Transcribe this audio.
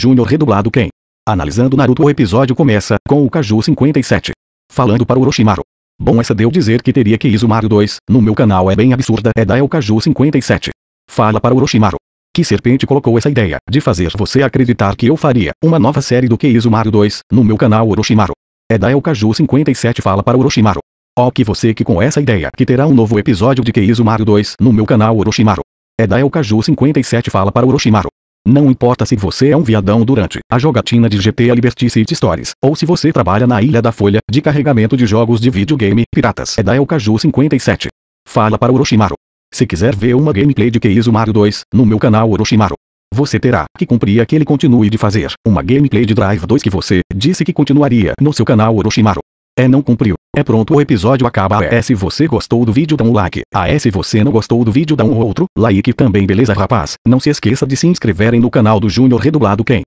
Júnior redublado quem? Analisando Naruto o episódio começa com o Kaju 57. Falando para Orochimaru. Bom essa deu dizer que teria que Izumaru 2, no meu canal é bem absurda, é da El 57. Fala para Orochimaru. Que serpente colocou essa ideia, de fazer você acreditar que eu faria, uma nova série do que Izumaru 2, no meu canal Orochimaru. É da El 57 fala para Orochimaru. Ó que você que com essa ideia, que terá um novo episódio de Keizumaru 2, no meu canal Orochimaru. É da El 57 fala para Orochimaru. Não importa se você é um viadão durante a jogatina de GTA Liberty City Stories, ou se você trabalha na Ilha da Folha, de carregamento de jogos de videogame, piratas é da Elcaju 57. Fala para Orochimaru. Se quiser ver uma gameplay de Keizo Mario 2, no meu canal Orochimaru. Você terá que cumprir que ele continue de fazer uma gameplay de Drive 2 que você disse que continuaria no seu canal Orochimaru. É não cumpriu. É pronto o episódio acaba é se você gostou do vídeo dá um like, Ah é se você não gostou do vídeo dá um outro, like também beleza rapaz, não se esqueça de se inscreverem no canal do Júnior Redublado Quem.